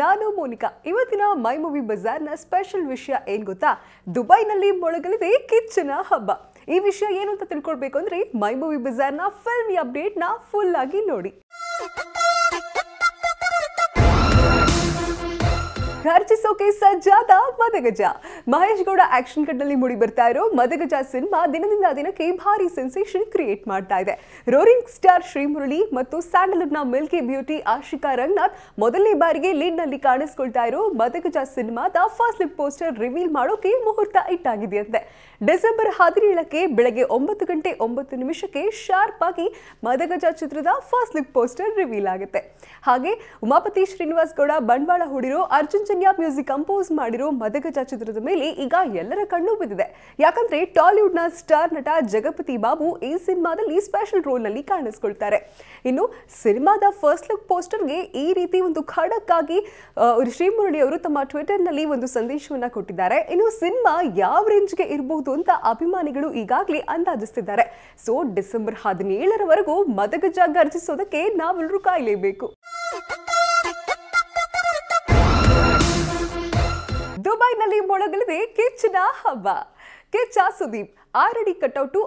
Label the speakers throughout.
Speaker 1: ನಾನು ಮೋನಿಕಾ ಇವತ್ತಿನ ಮೈ movie ಬಜಾರ್ನ special ವಿಷಯ ಏನು ಗೊತ್ತಾ ದುಬೈನಲ್ಲಿ ಮೊಳಗಲಿದೆ ಕಿಚ್ಚನ ಹಬ್ಬ ಈ ವಿಷಯ ಏನು ಅಂತ ತಿಳ್ಕೊಳ್ಬೇಕು ಅಂದರೆ ಮೈ ಮೂವಿ ಬಜಾರ್ನ ಫಿಲ್ಮ್ ಅಪ್ಡೇಟ್ನ ಫುಲ್ ಆಗಿ ನೋಡಿ ರಚಿಸೋಕೆ ಸಜ್ಜಾದ ಮದಗಜ ಮಹೇಶ್ ಗೌಡ ಆಕ್ಷನ್ ಕಟ್ ನಲ್ಲಿ ಮೂಡಿ ಬರ್ತಾ ಇರೋ ಮದಗಜ ಸಿನಿಮಾ ದಿನದಿಂದ ದಿನಕ್ಕೆ ಭಾರಿ ಸೆನ್ಸೇಷನ್ ಕ್ರಿಯೇಟ್ ಮಾಡ್ತಾ ಇದೆ ರೋರಿಂಗ್ ಸ್ಟಾರ್ ಶ್ರೀಮುರಳಿ ಮತ್ತು ಸ್ಯಾಂಡಲ್ವುಡ್ ನ ಮಿಲ್ಕಿ ಬ್ಯೂಟಿ ಆಶಿಕಾ ರಂಗನಾಥ್ ಮೊದಲನೇ ಬಾರಿಗೆ ಲೀಡ್ ನಲ್ಲಿ ಕಾಣಿಸ್ಕೊಳ್ತಾ ಇರೋ ಮದಗಜ ಸಿನಿಮಾದ ಫಸ್ಟ್ ಲುಕ್ ಪೋಸ್ಟರ್ ರಿವೀಲ್ ಮಾಡೋಕೆ ಮುಹೂರ್ತ ಇಟ್ಟಾಗಿದೆಯಂತೆ ಡಿಸೆಂಬರ್ ಹದಿನೇಳಕ್ಕೆ ಬೆಳಗ್ಗೆ ಒಂಬತ್ತು ಗಂಟೆ ಒಂಬತ್ತು ನಿಮಿಷಕ್ಕೆ ಶಾರ್ಪ್ ಆಗಿ ಮದಗಜ ಚಿತ್ರದ ಫಸ್ಟ್ ಲುಕ್ ಪೋಸ್ಟರ್ ರಿವೀಲ್ ಆಗುತ್ತೆ ಹಾಗೆ ಉಮಾಪತಿ ಶ್ರೀನಿವಾಸ್ ಗೌಡ ಬಂಡವಾಳ ಹೂಡಿರೋ ಅರ್ಜುನ್ ಮ್ಯೂಸಿಕ್ ಕಂಪೋಸ್ ಮಾಡಿರೋ ಮದಗಜ ಚಿತ್ರದ ಮೇಲೆ ಈಗ ಎಲ್ಲರ ಕಣ್ಣು ಬಿದ್ದಿದೆ ಯಾಕಂದ್ರೆ ಟಾಲಿವುಡ್ ನ ಸ್ಟಾರ್ ನಟ ಜಗಪತಿ ಬಾಬು ಈ ಸಿನಿಮಾದಲ್ಲಿ ಸ್ಪೆಷಲ್ ರೋಲ್ ನಲ್ಲಿ ಕಾಣಿಸ್ಕೊಳ್ತಾರೆ ಇನ್ನು ಸಿನಿಮಾದ ಫಸ್ಟ್ ಲುಕ್ ಗೆ ಈ ರೀತಿ ಒಂದು ಖಡಕ್ ಆಗಿ ಶ್ರೀಮುರಳಿ ಅವರು ತಮ್ಮ ನಲ್ಲಿ ಒಂದು ಸಂದೇಶವನ್ನ ಕೊಟ್ಟಿದ್ದಾರೆ ಇನ್ನು ಸಿನಿಮಾ ಯಾವ ರೇಂಜ್ ಗೆ ಇರಬಹುದು ಅಂತ ಅಭಿಮಾನಿಗಳು ಈಗಾಗಲೇ ಅಂದಾಜಿಸ್ತಿದ್ದಾರೆ ಸೊ ಡಿಸೆಂಬರ್ ಹದಿನೇಳರವರೆಗೂ ಮದಗಜ ಗರ್ಜಿಸೋದಕ್ಕೆ ನಾವೆಲ್ಲರೂ ಕಾಯಲೇಬೇಕು ಮನದಲ್ಲಿ ಮೊಳಗಲಿದೆ ಕಿಚ್ಚನ ಹಬ್ಬ ಕಿಚ್ಚ ಸುದೀಪ್ ಆರಡಿ ಕಟೌಟು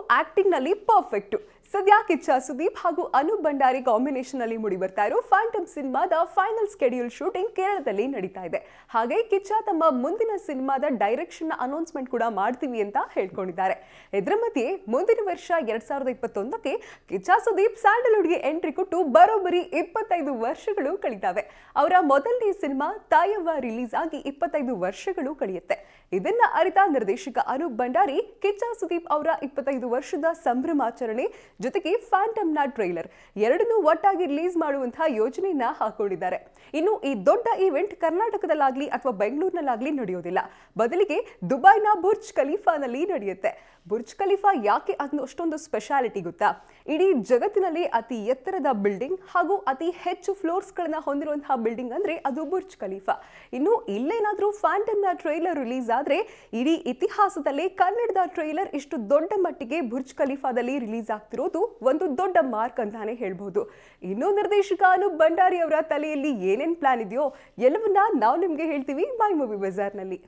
Speaker 1: ನಲ್ಲಿ ಪರ್ಫೆಕ್ಟ್ ಸದ್ಯ ಕಿಚ್ಚ ಸುದೀಪ್ ಹಾಗೂ ಅನೂಪ್ ಭಂಡಾರಿ ಕಾಂಬಿನೇಷನ್ ಅಲ್ಲಿ ಮೂಡಿ ಬರ್ತಾ ಇರೋ ಫ್ಯಾಂಟಮ್ ಸಿನಿಮಾದ ಫೈನಲ್ ಸ್ಕೆಡ್ಯೂಲ್ ಶೂಟಿಂಗ್ ಕೇರಳದಲ್ಲಿ ನಡೀತಾ ಇದೆ ಹಾಗೆ ಕಿಚ್ಚ ತಮ್ಮ ಮುಂದಿನ ಸಿನಿಮಾದ ಡೈರೆಕ್ಷನ್ ಅನೌನ್ಸ್ಮೆಂಟ್ ಕೂಡ ಮಾಡ್ತೀವಿ ಅಂತ ಹೇಳ್ಕೊಂಡಿದ್ದಾರೆ ಇದರ ಮಧ್ಯೆ ಮುಂದಿನ ವರ್ಷ ಎರಡ್ ಸಾವಿರದ ಇಪ್ಪತ್ತೊಂದಕ್ಕೆ ಕಿಚ್ಚ ಸುದೀಪ್ ಸ್ಯಾಂಡಲ್ವುಡ್ಗೆ ಎಂಟ್ರಿ ಕೊಟ್ಟು ಬರೋಬ್ಬರಿ ಇಪ್ಪತ್ತೈದು ವರ್ಷಗಳು ಕಳೀತಾವೆ ಅವರ ಮೊದಲನೇ ಸಿನಿಮಾ ತಾಯವ್ವ ರಿಲೀಸ್ ಆಗಿ ಇಪ್ಪತ್ತೈದು ವರ್ಷಗಳು ಕಳೆಯುತ್ತೆ ಇದನ್ನ ಅರಿತ ನಿರ್ದೇಶಕ ಅನೂಪ್ ಭಂಡಾರಿ ಕಿಚ್ಚ ಸುದೀಪ್ ಅವರ ಇಪ್ಪತ್ತೈದು ವರ್ಷದ ಸಂಭ್ರಮಾಚರಣೆ ಜೊತೆಗೆ ಫ್ಯಾಂಟಮ್ನ ಟ್ರೈಲರ್ ಎರಡನ್ನೂ ಒಟ್ಟಾಗಿ ರಿಲೀಸ್ ಮಾಡುವಂತಹ ಯೋಜನೆಯನ್ನ ಹಾಕೊಂಡಿದ್ದಾರೆ ಇನ್ನು ಈ ದೊಡ್ಡ ಈವೆಂಟ್ ಕರ್ನಾಟಕದಲ್ಲಾಗ್ಲಿ ಅಥವಾ ಬೆಂಗಳೂರಿನಲ್ಲಾಗ್ಲಿ ನಡೆಯೋದಿಲ್ಲ ಬದಲಿಗೆ ದುಬೈನ ಬುರ್ಜ್ ಖಲೀಫಾನಲ್ಲಿ ನಡೆಯುತ್ತೆ ಬುರ್ಜ್ ಖಲೀಫಾ ಯಾಕೆ ಅದನ್ನು ಅಷ್ಟೊಂದು ಸ್ಪೆಷಾಲಿಟಿ ಗೊತ್ತಾ ಇಡೀ ಜಗತ್ತಿನಲ್ಲಿ ಅತಿ ಎತ್ತರದ ಬಿಲ್ಡಿಂಗ್ ಹಾಗೂ ಅತಿ ಹೆಚ್ಚು ಫ್ಲೋರ್ಸ್ಗಳನ್ನು ಹೊಂದಿರುವಂತಹ ಬಿಲ್ಡಿಂಗ್ ಅಂದರೆ ಅದು ಬುರ್ಜ್ ಖಲೀಫಾ ಇನ್ನು ಇಲ್ಲೇನಾದರೂ ಫ್ಯಾಂಟಮ್ನ ಟ್ರೈಲರ್ ರಿಲೀಸ್ ಆದರೆ ಇಡೀ ಇತಿಹಾಸದಲ್ಲಿ ಕನ್ನಡದ ಟ್ರೈಲರ್ ಇಷ್ಟು ದೊಡ್ಡ ಮಟ್ಟಿಗೆ ಬುರ್ಜ್ ಖಲೀಫಾದಲ್ಲಿ ರಿಲೀಸ್ ಆಗ್ತಿರೋದು ಒಂದು ದೊಡ್ಡ ಮಾರ್ಕ್ ಅಂತಾನೆ ಹೇಳ್ಬೋದು ಇನ್ನು ನಿರ್ದೇಶಕ ಅನು ಭಂಡಾರಿ ಅವರ ತಲೆಯಲ್ಲಿ ಏನೇನು ಪ್ಲಾನ್ ಇದೆಯೋ ಎಲ್ಲವನ್ನ ನಾವು ನಿಮಗೆ ಹೇಳ್ತೀವಿ ಮೈ ಮೂವಿ ಬಜಾರ್ನಲ್ಲಿ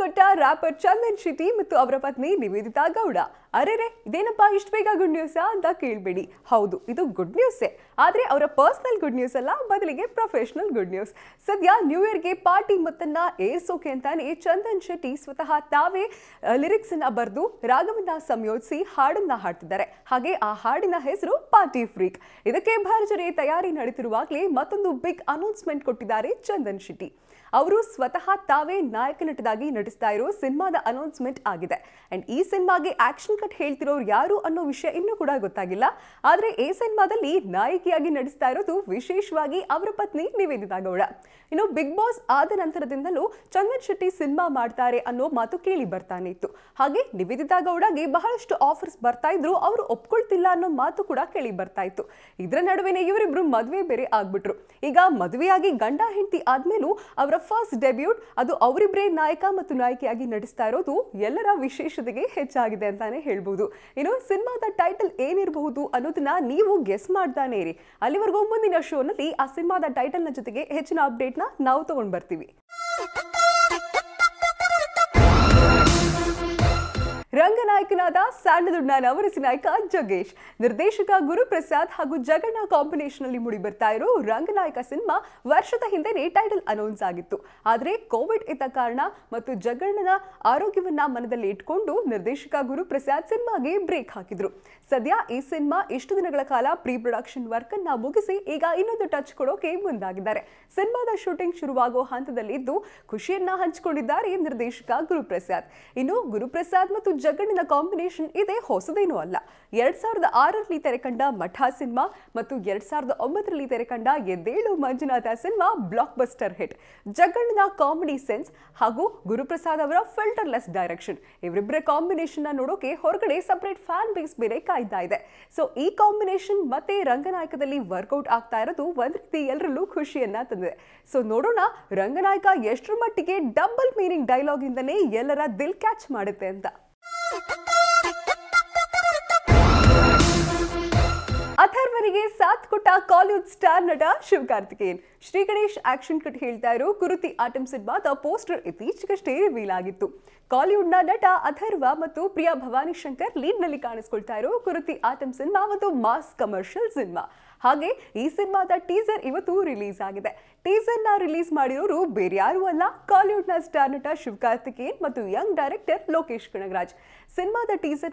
Speaker 1: ಕೊಟ್ಟ ರ್ಯಾಪರ್ ಚಂದನ್ ಶೆಟ್ಟಿ ಮತ್ತು ಅವರ ಪತ್ನಿ ನಿವೇದಿತಾ ಗೌಡ ಅರೆರೆ ಇದೇನಪ್ಪ ಇಷ್ಟು ಬೇಗ ಗುಡ್ ನ್ಯೂಸಾ ಅಂತ ಕೇಳಬೇಡಿ ಹೌದು ಇದು ಗುಡ್ ನ್ಯೂಸೇ ಆದರೆ ಅವರ ಪರ್ಸ್ನಲ್ ಗುಡ್ ನ್ಯೂಸ್ ಅಲ್ಲ ಬದಲಿಗೆ ಪ್ರೊಫೆಷನಲ್ ಗುಡ್ ನ್ಯೂಸ್ ಸದ್ಯ ನ್ಯೂ ಇಯರ್ಗೆ ಪಾರ್ಟಿ ಮತ್ತನ್ನ ಏರ್ಸೋಕೆ ಅಂತಾನೆ ಚಂದನ್ ಶೆಟ್ಟಿ ಸ್ವತಃ ತಾವೇ ಲಿರಿಕ್ಸನ್ನು ಬರೆದು ರಾಗವನ್ನ ಸಂಯೋಜಿಸಿ ಹಾಡನ್ನ ಹಾಡ್ತಿದ್ದಾರೆ ಹಾಗೆ ಆ ಹಾಡಿನ ಹೆಸರು ಪಾರ್ಟಿ ಫ್ರೀಕ್ ಇದಕ್ಕೆ ಭರ್ಜರಿ ತಯಾರಿ ನಡೀತಿರುವಾಗಲೇ ಮತ್ತೊಂದು ಬಿಗ್ ಅನೌನ್ಸ್ಮೆಂಟ್ ಕೊಟ್ಟಿದ್ದಾರೆ ಚಂದನ್ ಶೆಟ್ಟಿ ಅವರು ಸ್ವತಃ ತಾವೇ ನಾಯಕ ನಟದಾಗಿ ನಟಿಸ್ತಾ ಇರೋ ಸಿನಿಮಾದ ಅನೌನ್ಸ್ಮೆಂಟ್ ಆಗಿದೆ ಅಂಡ್ ಈ ಸಿನಿಮಾಗೆ ಆಕ್ಷನ್ ಕಟ್ ಹೇಳ್ತಿರೋರು ಯಾರು ಅನ್ನೋ ವಿಷಯ ಇನ್ನೂ ಕೂಡ ಗೊತ್ತಾಗಿಲ್ಲ ಆದರೆ ಎ ಸಿನಿಮಾದಲ್ಲಿ ನಾಯಕಿಯಾಗಿ ನಡೆಸ್ತಾ ಇರೋದು ವಿಶೇಷವಾಗಿ ಅವರ ಪತ್ನಿ ನಿವೇದಿತಾ ಗೌಡ ಇನ್ನು ಬಿಗ್ ಬಾಸ್ ಆದ ನಂತರದಿಂದಲೂ ಚಂದನ್ ಶೆಟ್ಟಿ ಸಿನಿಮಾ ಮಾಡ್ತಾರೆ ಅನ್ನೋ ಮಾತು ಕೇಳಿ ಬರ್ತಾನೆ ಇತ್ತು ಹಾಗೆ ನಿವೇದಿತಾ ಗೌಡಗೆ ಬಹಳಷ್ಟು ಆಫರ್ಸ್ ಬರ್ತಾ ಇದ್ರು ಅವರು ಒಪ್ಕೊಳ್ತಿಲ್ಲ ಅನ್ನೋ ಮಾತು ಕೂಡ ಕೇಳಿ ಬರ್ತಾ ಇತ್ತು ಇದರ ನಡುವೆನೆ ಇವರಿಬ್ರು ಮದುವೆ ಬೇರೆ ಆಗ್ಬಿಟ್ರು ಈಗ ಮದುವೆಯಾಗಿ ಗಂಡ ಹೆಂಡತಿ ಆದ್ಮೇಲೂ ಅವರ ಫಸ್ಟ್ ಡೆಬ್ಯೂಟ್ ಅದು ಅವರಿಬ್ಬರೇ ನಾಯಕ ಮತ್ತು ನಾಯಕಿಯಾಗಿ ನಡೆಸ್ತಾ ಇರೋದು ಎಲ್ಲರ ವಿಶೇಷತೆಗೆ ಹೆಚ್ಚಾಗಿದೆ ಅಂತಾನೆ ಹೇಳಿ ಹೇಳ್ಬೋದು ಸಿನ್ಮಾದ ಸಿನಿಮಾದ ಟೈಟಲ್ ಏನಿರಬಹುದು ಅನ್ನೋದನ್ನ ನೀವು ಗೆಸ್ ಮಾಡ್ತಾನೆ ಇರಿ ಅಲ್ಲಿವರೆಗೂ ಮುಂದಿನ ಶೋನಲ್ಲಿ ಆ ಸಿನಿಮಾದ ಟೈಟಲ್ನ ಜೊತೆಗೆ ಹೆಚ್ಚಿನ ಅಪ್ಡೇಟ್ನ ನಾವು ತಗೊಂಡ್ ಬರ್ತೀವಿ ರಂಗನಾಯಕನಾದ ಸ್ಯಾಂಡಲ್ವುಡ್ನ ನವರಸಿ ನಾಯಕ ಜಗ್ಗೇಶ್ ನಿರ್ದೇಶಕ ಗುರುಪ್ರಸಾದ್ ಹಾಗೂ ಜಗಣ್ಣ ಕಾಂಬಿನೇಷನ್ ಅಲ್ಲಿ ಬರ್ತಾ ಇರೋ ರಂಗನಾಯಕ ಸಿನಿಮಾ ವರ್ಷದ ಹಿಂದೆ ಟೈಟಲ್ ಅನೌನ್ಸ್ ಆಗಿತ್ತು ಆದರೆ ಕೋವಿಡ್ ಇದ್ದ ಕಾರಣ ಮತ್ತು ಜಗಣ್ಣನ ಆರೋಗ್ಯವನ್ನ ಮನದಲ್ಲಿ ಇಟ್ಕೊಂಡು ನಿರ್ದೇಶಕ ಗುರುಪ್ರಸಾದ್ ಸಿನಿಮಾಗೆ ಬ್ರೇಕ್ ಹಾಕಿದ್ರು ಸದ್ಯ ಈ ಸಿನಿಮಾ ಇಷ್ಟು ದಿನಗಳ ಕಾಲ ಪ್ರೀ ಪ್ರೊಡಕ್ಷನ್ ವರ್ಕ್ ಅನ್ನ ಮುಗಿಸಿ ಈಗ ಇನ್ನೊಂದು ಟಚ್ ಕೊಡೋಕೆ ಮುಂದಾಗಿದ್ದಾರೆ ಸಿನಿಮಾದ ಶೂಟಿಂಗ್ ಶುರುವಾಗೋ ಹಂತದಲ್ಲಿದ್ದು ಖುಷಿಯನ್ನ ಹಂಚಿಕೊಂಡಿದ್ದಾರೆ ನಿರ್ದೇಶಕ ಗುರುಪ್ರಸಾದ್ ಇನ್ನು ಗುರುಪ್ರಸಾದ್ ಮತ್ತು ಜಗಣ್ಣಿನ ಕಾಂಬಿನೇಷನ್ ಇದೆ ಹೊಸದೇನೂ ಅಲ್ಲ ಎರಡ್ ಸಾವಿರದ ಆರರಲ್ಲಿ ತೆರೆಕಂಡ ಮಠ ಸಿನಿಮಾ ಮತ್ತು ಎರಡ್ ಸಾವಿರದ ಒಂಬತ್ತರಲ್ಲಿ ತೆರೆಕಂಡ Eddelu Manjunatha cinema blockbuster hit ಜಗಣ್ಣಿನ ಕಾಮಿಡಿ ಸೆನ್ಸ್ ಹಾಗೂ ಗುರುಪ್ರಸಾದ್ ಅವರ ಫಿಲ್ಟರ್ಲೆಸ್ ಡೈರೆಕ್ಷನ್ ಇವರಿಬ್ಬರ ಕಾಂಬಿನೇಷನ್ನ ನೋಡೋಕೆ ಹೊರಗಡೆ ಸಪರೇಟ್ ಫ್ಯಾನ್ ಬೇಸ್ ಬೇರೆ ಕಾಯ್ತಾ ಇದೆ ಸೊ ಈ ಕಾಂಬಿನೇಷನ್ ಮತ್ತೆ ರಂಗನಾಯಕದಲ್ಲಿ ವರ್ಕೌಟ್ ಆಗ್ತಾ ಇರೋದು ಒಂದ್ ರೀತಿ ಎಲ್ಲರಲ್ಲೂ ಖುಷಿಯನ್ನ ತಂದಿದೆ ಸೊ ನೋಡೋಣ ರಂಗನಾಯಕ ಎಷ್ಟರ ಮಟ್ಟಿಗೆ ಡಬಲ್ ಮೀನಿಂಗ್ ಡೈಲಾಗ್ ಇಂದನೇ ಎಲ್ಲರ ದಿಲ್ ಕ್ಯಾಚ್ ಮಾಡುತ್ತೆ ಅಂತ ಅಥರ್ವರಿಗೆ ಸಾಥ್ ಕೊಟ್ಟ ಕಾಲಿವುಡ್ ಸ್ಟಾರ್ ನಟ ಶಿವಕಾರ್ತಿಕೇನ್ ಶ್ರೀ ಗಣೇಶ್ ಆಕ್ಷನ್ ಕಟ್ ಹೇಳ್ತಾ ಇರೋ ಕುರುತಿ ಆಟಂ ಸಿನಿಮಾದ ಪೋಸ್ಟರ್ ಇತ್ತೀಚೆಗಷ್ಟೇ ರಿವೀಲ್ ಆಗಿತ್ತು ಕಾಲಿವುಡ್ನ ನಟ ಅಥರ್ವ ಮತ್ತು ಪ್ರಿಯಾ ಭವಾನಿ ಶಂಕರ್ ಲೀಡ್ನಲ್ಲಿ ಕಾಣಿಸ್ಕೊಳ್ತಾ ಇರೋ ಕುರುತಿ ಆಟಂ ಸಿನಿಮಾ ಮತ್ತು ಮಾಸ್ ಕಮರ್ಷಿಯಲ್ ಸಿನಿಮಾ ಹಾಗೆ ಈ ಸಿನಿಮಾದ ಟೀಸರ್ ಇವತ್ತು ರಿಲೀಸ್ ಆಗಿದೆ ನ ರಿಲೀಸ್ ಮಾಡಿರೋರು ಬೇರೆ ಯಾರು ಅಲ್ಲ ನ ಸ್ಟಾರ್ ನಟ ಶಿವಕಾರ್ತಿಕೇಯನ್ ಮತ್ತು ಯಂಗ್ ಡೈರೆಕ್ಟರ್ ಲೋಕೇಶ್ ಕಣಗರಾಜ್ ಸಿನಿಮಾದ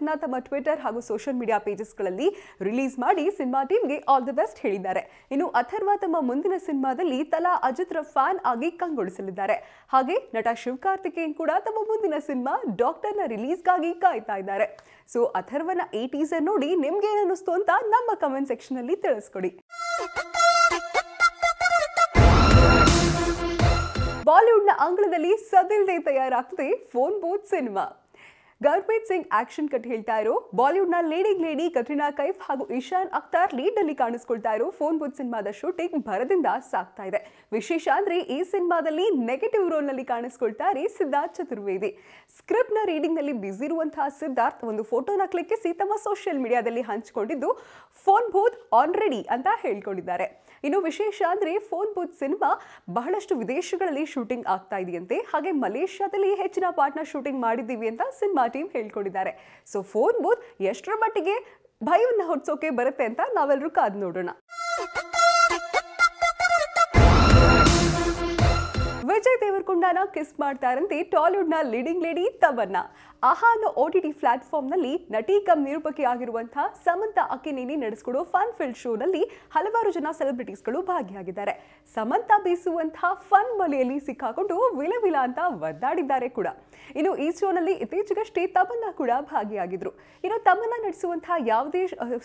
Speaker 1: ನ ತಮ್ಮ ಟ್ವಿಟರ್ ಹಾಗೂ ಸೋಷಿಯಲ್ ಮೀಡಿಯಾ ಗಳಲ್ಲಿ ರಿಲೀಸ್ ಮಾಡಿ ಸಿನಿಮಾ ಗೆ ಆಲ್ ದಿ ಬೆಸ್ಟ್ ಹೇಳಿದ್ದಾರೆ ಇನ್ನು ಅಥರ್ವ ತಮ್ಮ ಮುಂದಿನ ಸಿನಿಮಾದಲ್ಲಿ ತಲಾ ರ ಫ್ಯಾನ್ ಆಗಿ ಕಂಗೊಳಿಸಲಿದ್ದಾರೆ ಹಾಗೆ ನಟ ಶಿವಕಾರ್ತಿಕೇಯನ್ ಕೂಡ ತಮ್ಮ ಮುಂದಿನ ಸಿನಿಮಾ ಡಾಕ್ಟರ್ನ ರಿಲೀಸ್ಗಾಗಿ ಕಾಯ್ತಾ ಇದ್ದಾರೆ ಸೊ ಅಥರ್ವನ ಈ ಟೀಸರ್ ನೋಡಿ ನಿಮ್ಗೆ ಏನಿಸ್ತು ಅಂತ ನಮ್ಮ ಕಮೆಂಟ್ ಸೆಕ್ಷನ್ ಅಲ್ಲಿ ತಿಳಿಸ್ಕೊಡಿ ನೋಡಿ ಬಾಲಿವುಡ್ನ ಅಂಗಳದಲ್ಲಿ ಸದಿಲ್ದೆ ತಯಾರಾಗ್ತಿದೆ phone booth cinema Gurpreet Singh action cut ಹೇಳ್ತಾ ಇರೋ ನ ಲೀಡಿಂಗ್ ಲೇಡಿ ಕತ್ರಿನಾ ಕೈಫ್ ಹಾಗೂ ಇಶಾನ್ ಅಖ್ತಾರ್ ಲೀಡ್ ಅಲ್ಲಿ ಕಾಣಿಸ್ಕೊಳ್ತಾ ಇರೋ ಫೋನ್ ಬುತ್ ಸಿನಿಮಾದ ಶೂಟಿಂಗ್ ಭರದಿಂದ ಸಾಕ್ತಾ ಇದೆ ವಿಶೇಷ ಅಂದ್ರೆ ಈ ಸಿನಿಮಾದಲ್ಲಿ ನೆಗೆಟಿವ್ ರೋಲ್ ನಲ್ಲಿ ಕಾಣಿಸ್ಕೊಳ್ತಾರೆ ಸಿದ್ಧಾರ್ಥ್ ಚತುರ್ವೇದಿ ಸ್ಕ್ರಿಪ್ಟ್ ನ ರೀಡಿಂಗ್ ನಲ್ಲಿ ಬ್ಯುಸಿ ಇರುವಂತಹ ಸಿದ್ಧಾರ್ಥ್ ಒಂದು ಫೋಟೋನ ಕ್ಲಿಕ್ಕಿಸಿ ತಮ್ಮ ಸೋಷಿಯಲ್ ಮೀಡಿಯಾದಲ್ಲಿ ಹಂಚಿಕೊಂಡಿದ್ದು ಫೋನ್ ಬೂತ್ ಆಲ್ರೆಡಿ ಅಂತ ಹೇಳ್ಕೊಂಡಿದ್ದಾರೆ ಇನ್ನು ವಿಶೇಷ ಅಂದ್ರೆ ಫೋನ್ ಬೂತ್ ಸಿನಿಮಾ ಬಹಳಷ್ಟು ವಿದೇಶಗಳಲ್ಲಿ ಶೂಟಿಂಗ್ ಆಗ್ತಾ ಇದೆಯಂತೆ ಹಾಗೆ ಮಲೇಷ್ಯಾದಲ್ಲಿ ಹೆಚ್ಚಿನ ಪಾರ್ಟ್ನ ಶೂಟಿಂಗ್ ಮಾಡಿದ್ದೀವಿ ಅಂತ ಸಿನಿಮಾ ಟೀಮ್ ಹೇಳ್ಕೊಂಡಿದ್ದಾರೆ ಸೊ ಫೋನ್ ಬೂತ್ ಎಷ್ಟರ ಮಟ್ಟಿಗೆ ಭಯವನ್ನು ಹೊಡ್ಸೋಕೆ ಬರುತ್ತೆ ಅಂತ ನಾವೆಲ್ಲರೂ ಕಾದು ನೋಡೋಣ ತಮನ್ನಾನ ಕಿಸ್ ಮಾಡ್ತಾ ಇರಂತೆ ಟಾಲಿವುಡ್ನ ಲೀಡಿಂಗ್ ಲೇಡಿ ತಮನ್ನ ಆಹಾ ಅನ್ನೋ ಒ ಟಿ ಟಿ ಪ್ಲಾಟ್ಫಾರ್ಮ್ನಲ್ಲಿ ನಟಿ ಕಮ್ ನಿರೂಪಕಿ ಆಗಿರುವಂತಹ ಸಮಂತಾ ಅಕ್ಕಿನೇನಿ ನಡೆಸಿಕೊಡೋ ಫನ್ ಫಿಲ್ಡ್ ಶೋನಲ್ಲಿ ಹಲವಾರು ಜನ ಸೆಲೆಬ್ರಿಟೀಸ್ಗಳು ಭಾಗಿಯಾಗಿದ್ದಾರೆ ಸಮಂತ ಬೀಸುವಂತಹ ಫನ್ ಮಲೆಯಲ್ಲಿ ಸಿಕ್ಕಾಕೊಂಡು ವಿಲ ವಿಲ ಅಂತ ಒದ್ದಾಡಿದ್ದಾರೆ ಕೂಡ ಇನ್ನು ಈ ಶೋನಲ್ಲಿ ಇತ್ತೀಚೆಗಷ್ಟೇ ತಮನ್ನ ಕೂಡ ಭಾಗಿಯಾಗಿದ್ರು ಇನ್ನು ತಮನ್ನ ನಡೆಸುವಂತಹ ಯಾವುದೇ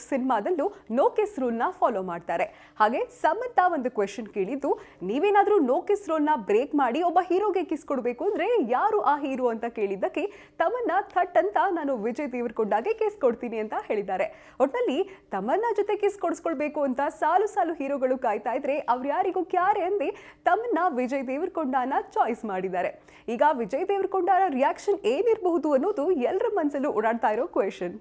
Speaker 1: ಸಿನಿಮಾದಲ್ಲೂ ನೋ ಕಿಸ್ ನ ಫಾಲೋ ಮಾಡ್ತಾರೆ ಹಾಗೆ ಸಮಂತ ಒಂದು ಕ್ವೆಶನ್ ಕೇಳಿದ್ದು ನೀವೇನಾದರೂ ನೋ ಕಿಸ್ ನ ಬ್ರೇಕ್ ಮಾಡಿ ಒಬ್ಬ ಹೀರೋ ಕಿಸ್ ಕೊಡಬೇಕು ಅಂದರೆ ಯಾರು ಆ ಹೀರೋ ಅಂತ ಕೇಳಿದ್ದಕ್ಕೆ ತಮನ್ನ ಥಟ್ ಅಂತ ನಾನು ವಿಜಯ್ ದೇವರಕೊಂಡಾಗೆ ಕಿಸ್ ಕೊಡ್ತೀನಿ ಅಂತ ಹೇಳಿದ್ದಾರೆ ಒಟ್ನಲ್ಲಿ ತಮನ್ನ ಜೊತೆ ಕಿಸ್ ಕೊಡಿಸ್ಕೊಳ್ಬೇಕು ಅಂತ ಸಾಲು ಸಾಲು ಹೀರೋಗಳು ಕಾಯ್ತಾ ಇದ್ರೆ ಅವ್ರು ಯಾರಿಗೂ ಕ್ಯಾರೆ ಅಂದ್ರೆ ತಮ್ಮನ್ನ ವಿಜಯ್ ದೇವರಕೊಂಡನ ಚಾಯ್ಸ್ ಮಾಡಿದ್ದಾರೆ ಈಗ ವಿಜಯ್ ಕೊಂಡಾನ ರಿಯಾಕ್ಷನ್ ಏನಿರಬಹುದು ಅನ್ನೋದು ಎಲ್ಲರ ಮನಸ್ಸಲ್ಲೂ ಓಡಾಡ್ತಾ ಇರೋ ಕ್ವೆಶನ್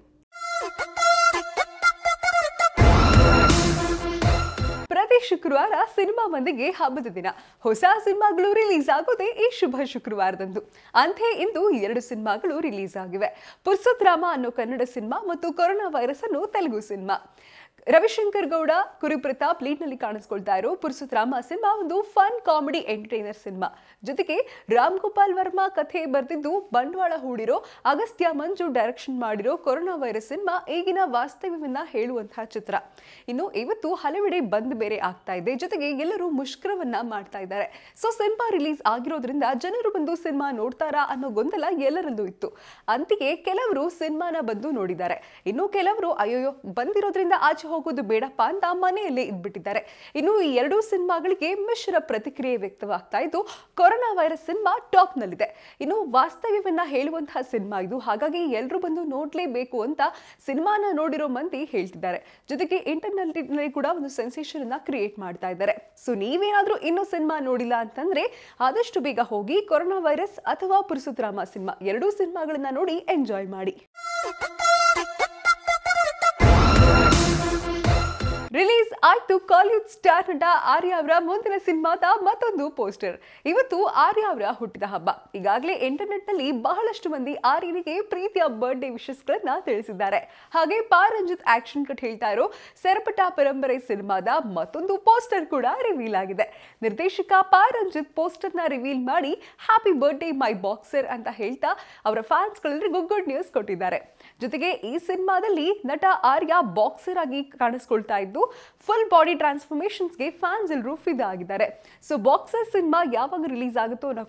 Speaker 1: ಶುಕ್ರವಾರ ಸಿನಿಮಾ ಮಂದಿಗೆ ಹಬ್ಬದ ದಿನ ಹೊಸ ಸಿನಿಮಾಗಳು ರಿಲೀಸ್ ಆಗೋದೇ ಈ ಶುಭ ಶುಕ್ರವಾರದಂದು ಅಂಥೇ ಇಂದು ಎರಡು ಸಿನಿಮಾಗಳು ರಿಲೀಸ್ ಆಗಿವೆ ಪುರ್ಸತ್ ರಾಮ ಅನ್ನೋ ಕನ್ನಡ ಸಿನಿಮಾ ಮತ್ತು ಕೊರೋನಾ ವೈರಸ್ ಅನ್ನೋ ತೆಲುಗು ಸಿನಿಮಾ ರವಿಶಂಕರ್ ಗೌಡ ಕುರುಪ್ರತಾಪ್ ಲೀಡ್ನಲ್ಲಿ ಕಾಣಿಸ್ಕೊಳ್ತಾ ಇರೋ ರಾಮ ಸಿನಿಮಾ ಒಂದು ಫನ್ ಕಾಮಿಡಿ ಎಂಟರ್ಟೈನರ್ ಸಿನಿಮಾ ಜೊತೆಗೆ ರಾಮ್ ಗೋಪಾಲ್ ವರ್ಮಾ ಕಥೆ ಬರೆದಿದ್ದು ಬಂಡವಾಳ ಹೂಡಿರೋ ಅಗಸ್ತ್ಯ ಮಂಜು ಡೈರೆಕ್ಷನ್ ಮಾಡಿರೋ ಕೊರೋನಾ ವೈರಸ್ ಸಿನಿಮಾ ಈಗಿನ ವಾಸ್ತವ್ಯವನ್ನ ಹೇಳುವಂತಹ ಚಿತ್ರ ಇನ್ನು ಇವತ್ತು ಹಲವೆಡೆ ಬಂದ್ ಬೇರೆ ಆಗ್ತಾ ಇದೆ ಜೊತೆಗೆ ಎಲ್ಲರೂ ಮುಷ್ಕರವನ್ನ ಮಾಡ್ತಾ ಇದ್ದಾರೆ ಸೊ ಸಿನಿಮಾ ರಿಲೀಸ್ ಆಗಿರೋದ್ರಿಂದ ಜನರು ಬಂದು ಸಿನಿಮಾ ನೋಡ್ತಾರಾ ಅನ್ನೋ ಗೊಂದಲ ಎಲ್ಲರಲ್ಲೂ ಇತ್ತು ಅಂತಿಗೆ ಕೆಲವರು ಸಿನಿಮಾನ ಬಂದು ನೋಡಿದ್ದಾರೆ ಇನ್ನು ಕೆಲವರು ಅಯ್ಯೋಯ್ಯೋ ಬಂದಿರೋದ್ರಿಂದ ಆಚೆ ಹೋಗೋದು ಬೇಡಪ್ಪ ಅಂತ ಮನೆಯಲ್ಲೇ ಇದ್ಬಿಟ್ಟಿದ್ದಾರೆ ಇನ್ನು ಈ ಎರಡೂ ಸಿನಿಮಾಗಳಿಗೆ ಮಿಶ್ರ ಪ್ರತಿಕ್ರಿಯೆ ವ್ಯಕ್ತವಾಗ್ತಾ ಇದ್ದು ಕೊರೋನಾ ವೈರಸ್ ಸಿನಿಮಾ ಟಾಪ್ನಲ್ಲಿದೆ ಇನ್ನು ವಾಸ್ತವ್ಯವನ್ನ ಹೇಳುವಂತಹ ಸಿನಿಮಾ ಇದು ಹಾಗಾಗಿ ಎಲ್ಲರೂ ಬಂದು ನೋಡ್ಲೇಬೇಕು ಅಂತ ಸಿನಿಮಾನ ನೋಡಿರೋ ಮಂದಿ ಹೇಳ್ತಿದ್ದಾರೆ ಜೊತೆಗೆ ನಲ್ಲಿ ಕೂಡ ಒಂದು ಸೆನ್ಸೇಷನ್ ಅನ್ನ ಕ್ರಿಯೇಟ್ ಮಾಡ್ತಾ ಇದ್ದಾರೆ ಸೊ ನೀವೇನಾದ್ರೂ ಇನ್ನೂ ಸಿನಿಮಾ ನೋಡಿಲ್ಲ ಅಂತಂದ್ರೆ ಆದಷ್ಟು ಬೇಗ ಹೋಗಿ ಕೊರೋನಾ ವೈರಸ್ ಅಥವಾ ಪುರುಸುತ್ರಾಮ ಸಿನಿಮಾ ಎರಡೂ ಸಿನಿಮಾಗಳನ್ನ ನೋಡಿ ಎಂಜಾಯ್ ಮಾಡಿ ರಿಲೀಸ್ ಆಯ್ತು ಕಾಲಿವುಡ್ ಸ್ಟಾರ್ ನಟ ಆರ್ಯ ಅವರ ಮುಂದಿನ ಸಿನಿಮಾದ ಮತ್ತೊಂದು ಪೋಸ್ಟರ್ ಇವತ್ತು ಆರ್ಯ ಅವರ ಹುಟ್ಟಿದ ಹಬ್ಬ ಈಗಾಗಲೇ ಇಂಟರ್ನೆಟ್ ನಲ್ಲಿ ಬಹಳಷ್ಟು ಮಂದಿ ಆರ್ಯನಿಗೆ ಪ್ರೀತಿಯ ಬರ್ಡೇ ವಿಶಸ್ ಗಳನ್ನ ತಿಳಿಸಿದ್ದಾರೆ ಹಾಗೆ ಪಾರಂಜಿತ್ ಆಕ್ಷನ್ ಕಟ್ ಹೇಳ್ತಾ ಇರೋ ಸೆರಪಟ ಪರಂಪರೆ ಸಿನಿಮಾದ ಮತ್ತೊಂದು ಪೋಸ್ಟರ್ ಕೂಡ ರಿವೀಲ್ ಆಗಿದೆ ನಿರ್ದೇಶಕ ಪಾರಂಜಿತ್ ಪೋಸ್ಟರ್ನ ರಿವೀಲ್ ಮಾಡಿ ಹ್ಯಾಪಿ ಬರ್ಡೇ ಮೈ ಬಾಕ್ಸರ್ ಅಂತ ಹೇಳ್ತಾ ಅವರ ಗಳೆಲ್ಲರಿಗೂ ಗುಡ್ ನ್ಯೂಸ್ ಕೊಟ್ಟಿದ್ದಾರೆ ಜೊತೆಗೆ ಈ ಸಿನಿಮಾದಲ್ಲಿ ನಟ ಆರ್ಯ ಬಾಕ್ಸರ್ ಆಗಿ ಕಾಣಿಸ್ಕೊಳ್ತಾ ಇದ್ದು ಫುಲ್ ಬಾಡಿ ಟ್ರಾನ್ಸ್ಫಾರ್ಮೇಷನ್ಸ್ಗೆ ಫ್ಯಾನ್ಸ್ ಎಲ್ಲರೂ ಆಗಿದ್ದಾರೆ ಸೊ ಬಾಕ್ಸರ್ ಸಿನಿಮಾ ಯಾವಾಗ ರಿಲೀಸ್ ಆಗುತ್ತೋ ಅನ್ನೋ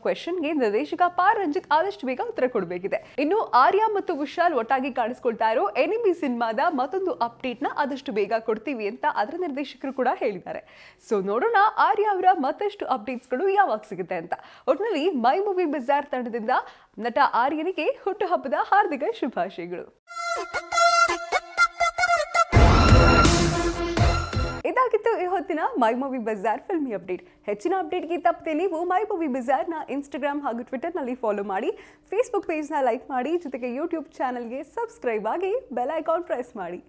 Speaker 1: ಗೆ ನಿರ್ದೇಶಕ ಪಾರ್ ರಂಜಿತ್ ಆದಷ್ಟು ಬೇಗ ಉತ್ತರ ಕೊಡಬೇಕಿದೆ ಇನ್ನು ಆರ್ಯ ಮತ್ತು ವಿಶಾಲ್ ಒಟ್ಟಾಗಿ ಕಾಣಿಸ್ಕೊಳ್ತಾ ಇರೋ ಎನಿಮಿ ಸಿನಿಮಾದ ಮತ್ತೊಂದು ಅಪ್ಡೇಟ್ ನ ಆದಷ್ಟು ಬೇಗ ಕೊಡ್ತೀವಿ ಅಂತ ಅದರ ನಿರ್ದೇಶಕರು ಕೂಡ ಹೇಳಿದ್ದಾರೆ ಸೊ ನೋಡೋಣ ಆರ್ಯ ಅವರ ಮತ್ತಷ್ಟು ಗಳು ಯಾವಾಗ ಸಿಗುತ್ತೆ ಅಂತ ಒಟ್ಟಿನಲ್ಲಿ ಮೈ ಮೂವಿ ಬಜಾರ್ ತಂಡದಿಂದ ನಟ ಆರ್ಯನಿಗೆ ಹುಟ್ಟುಹಬ್ಬದ ಹಾರ್ದಿಕ ಶುಭಾಶಯಗಳು ಹೊತ್ತಿನ my movie bazaar filmy update ಹೆಚ್ಚಿನ ಅಪ್ಡೇಟ್ಗೆ ತಪ್ಪದೆ ನೀವು ಮೈ ಮೂವಿ ಬಜಾರ್ನ ಇನ್ಸ್ಟಾಗ್ರಾಮ್ ಹಾಗೂ ಟ್ವಿಟರ್ನಲ್ಲಿ ಫಾಲೋ ಮಾಡಿ ಫೇಸ್ಬುಕ್ ಪೇಜ್ನ ಲೈಕ್ ಮಾಡಿ ಜೊತೆಗೆ ಯೂಟ್ಯೂಬ್ ಚಾನಲ್ಗೆ ಸಬ್ಸ್ಕ್ರೈಬ್ ಆಗಿ ಬೆಲ್ ಐಕಾನ್ ಪ್ರೆಸ್ ಮಾಡಿ